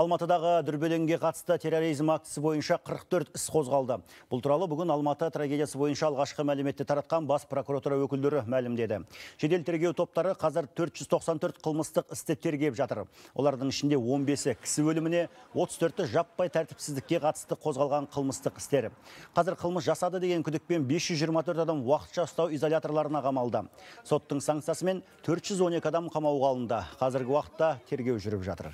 Алматыдағы дүрбеленге қатысты терроризм актісі бойынша 44 іс қозғалды. Бұл туралы бүгін Алматы трагедиясы бойынша алғашқы мәліметті таратқан бас прокуратура өкілдері мәлімдеді. Жедел тергеу топтары қазір 494 қылмыстық істі тергеп жатыр. Олардың ішінде 15-і кісі өліміне, 34-і жаппай тәртіпсіздікке қатысты қозғалған қылмыстық істер. Қазір қылмыс жасады деген күдікпен 524 адам уақытша ұстау изоляторларына қамалды. Соттың санкциясымен 412 адам қамауға алынды. Қазіргі уақытта тергеу жүріп жатыр.